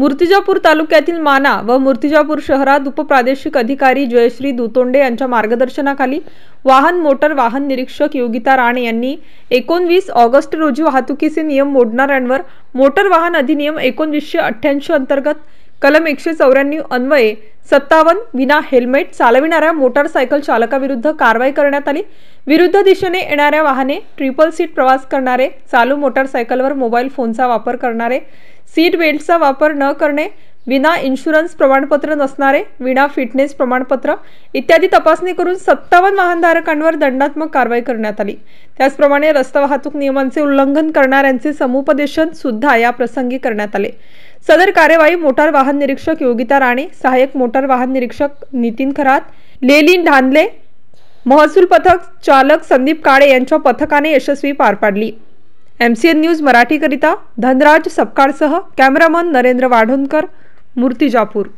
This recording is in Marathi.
मूर्तिजापूर तालुक्यातील माना व मूर्तिजापूर शहरात उपप्रादेशिक अधिकारी जयश्री दुतोंडे यांच्या मार्गदर्शनाखाली वाहन मोटर वाहन निरीक्षक योगिता राणे यांनी एकोणवीस ऑगस्ट रोजी वाहतुकीचे नियम मोडणाऱ्यांवर मोटर वाहन अधिनियम एकोणवीसशे अठ्ठ्याऐंशी अंतर्गत कलम एकशे चौऱ्याण्णव अन्वये सत्तावन्न विना हेल्मेट चालविणाऱ्या मोटारसायकल चालकाविरुद्ध कारवाई करण्यात आली विरुद्ध दिशेने येणाऱ्या वाहने ट्रिपल सीट प्रवास करणारे चालू मोटारसायकलवर मोबाईल फोनचा वापर करणारे सीट बेल्टचा वापर न करणे विना इन्शुरन्स प्रमाणपत्र नसणारे विना फिटनेस प्रमाणपत्र इत्यादी तपासणी करून सत्तावन्न वाहनधारकांवर दंडात्मक कारवाई करण्यात आली त्याचप्रमाणे रस्ता वाहतूक नियमांचे उल्लंघन करणाऱ्यांचे समुपदेशन सुद्धा या प्रसंगी करण्यात आले सदर कार्यवाही मोटार वाहन निरीक्षक योगिता राणे सहाय्यक मोटार वाहन निरीक्षक नितीन खरात लेलीन ढांदले महसूल पथक चालक संदीप काळे यांच्या पथकाने यशस्वी पार पाडली एम सी एन न्यूज मराठीकरिता धनराज सपकाळसह कॅमेरामन नरेंद्र वाढोणकर मूर्तिजापूर